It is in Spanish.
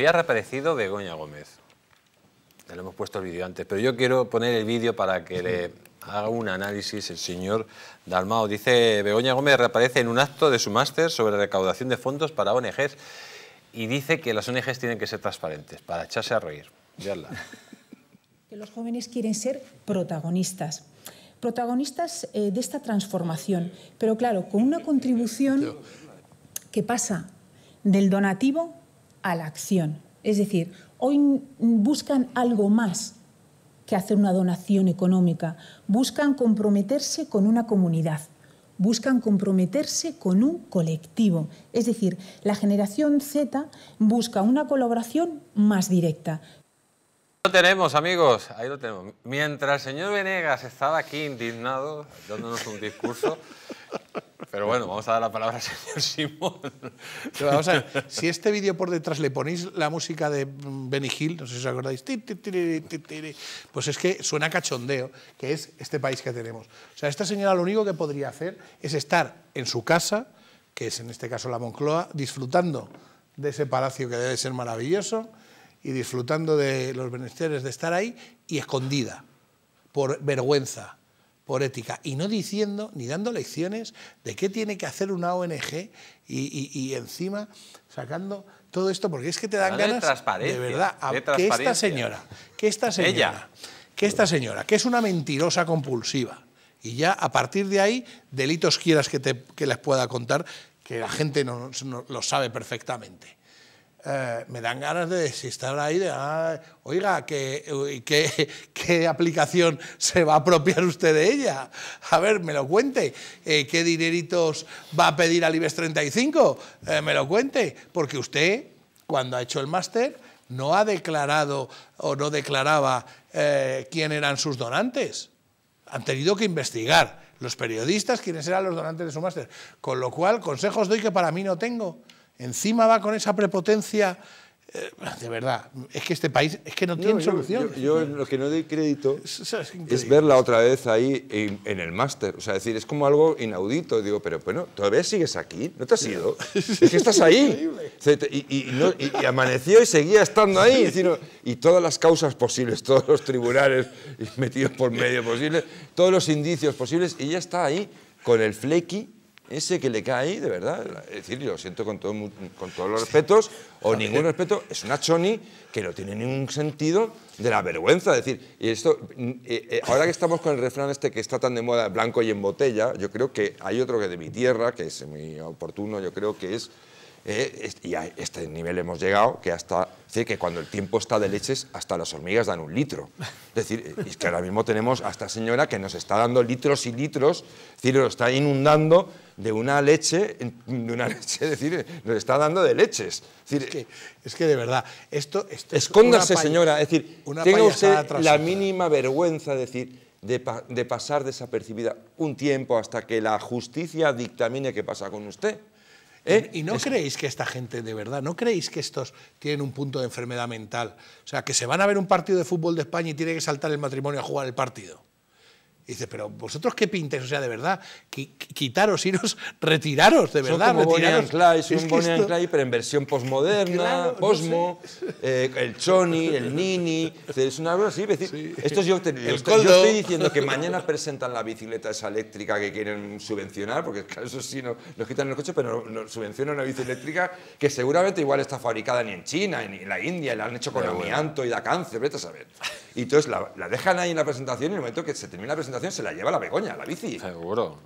Hoy ha reaparecido Begoña Gómez. Ya le hemos puesto el vídeo antes, pero yo quiero poner el vídeo para que le haga un análisis el señor Dalmao. Dice, Begoña Gómez reaparece en un acto de su máster sobre recaudación de fondos para ONGs y dice que las ONGs tienen que ser transparentes, para echarse a reír. Que los jóvenes quieren ser protagonistas. Protagonistas eh, de esta transformación, pero claro, con una contribución que pasa del donativo a la acción. Es decir, hoy buscan algo más que hacer una donación económica, buscan comprometerse con una comunidad, buscan comprometerse con un colectivo. Es decir, la generación Z busca una colaboración más directa. Ahí lo tenemos, amigos, ahí lo tenemos. Mientras el señor Venegas estaba aquí indignado, dándonos un discurso, pero bueno, vamos a dar la palabra al señor Simón. si este vídeo por detrás le ponéis la música de Benny Hill, no sé si os acordáis, pues es que suena cachondeo, que es este país que tenemos. O sea, esta señora lo único que podría hacer es estar en su casa, que es en este caso la Moncloa, disfrutando de ese palacio que debe ser maravilloso y disfrutando de los beneficios de estar ahí y escondida por vergüenza, por ética y no diciendo ni dando lecciones de qué tiene que hacer una ONG y, encima sacando todo esto porque es que te dan ganas de verdad a, que esta señora, que esta señora, Ella. que esta señora, que es una mentirosa compulsiva y ya a partir de ahí delitos quieras que te les pueda contar que la gente no lo sabe perfectamente. Eh, me dan ganas de estar ahí, ah, oiga, ¿qué, ¿qué, aplicación se va a apropiar usted de ella? A ver, me lo cuente. Eh, ¿Qué dineritos va a pedir al IBEX 35? me lo cuente. Porque usted, cuando ha hecho el máster, no ha declarado o no declaraba eh, quién eran sus donantes. Han tenido que investigar los periodistas quiénes eran los donantes de su máster. Con lo cual, consejos doy que para mí no tengo encima va con esa prepotencia eh, de verdad, es que este país es que no, tiene solución. Yo, lo que no doy crédito es, verla otra vez ahí en, el máster. O sea, decir, es como algo inaudito. Digo, pero bueno, todavía sigues aquí, no te has ido. es que estás ahí. Y, amaneció y seguía estando ahí. y todas las causas posibles, todos los tribunales metidos por medio posible, todos los indicios posibles, y ya está ahí con el flequi ese que le cae ahí, de verdad, es decir, lo siento con, todos los respetos, o ningún respeto, es una choni que no tiene ningún sentido de la vergüenza. decir, y esto, mm, eh, eh, ahora que estamos con el refrán este que está tan de moda, blanco y en botella, yo creo que hay otro que de mi tierra, que es muy oportuno, yo creo que es... Eh, y a este nivel hemos llegado que hasta decir, que cuando el tiempo está de leches hasta las hormigas dan un litro. Es decir, es que ahora mismo tenemos a esta señora que nos está dando litros y litros, es decir, lo está inundando de una leche, de una leche, es decir, nos está dando de leches. Es, que, es que, de verdad, esto... esto escóndase, señora, es decir, tenga usted la mínima vergüenza, decir, de, de, pasar desapercibida un tiempo hasta que la justicia dictamine qué pasa con usted. ¿eh? ¿Y, no creéis que esta gente, de verdad, no creéis que estos tienen un punto de enfermedad mental? O sea, que se van a ver un partido de fútbol de España y tiene que saltar el matrimonio a jugar el partido. Y dices, pero vosotros qué pintes o sea, de verdad, quitaros, iros, retiraros, de verdad. Son como retiraros. Bonnie and pero en versión posmoderna, posmo, eh, el choni, el nini, es una cosa así. decir, esto es yo, estoy, diciendo que mañana presentan la bicicleta esa eléctrica que quieren subvencionar, porque claro, eso sí, nos, nos quitan el coche pero subvencionan una bicicleta eléctrica que seguramente igual está fabricada ni en China, ni en la India, la han hecho con amianto y da cáncer, vete a saber. Y entonces la, la dejan ahí en la presentación y en el momento que se termina la presentación, se la lleva la Begoña, la bici. Seguro.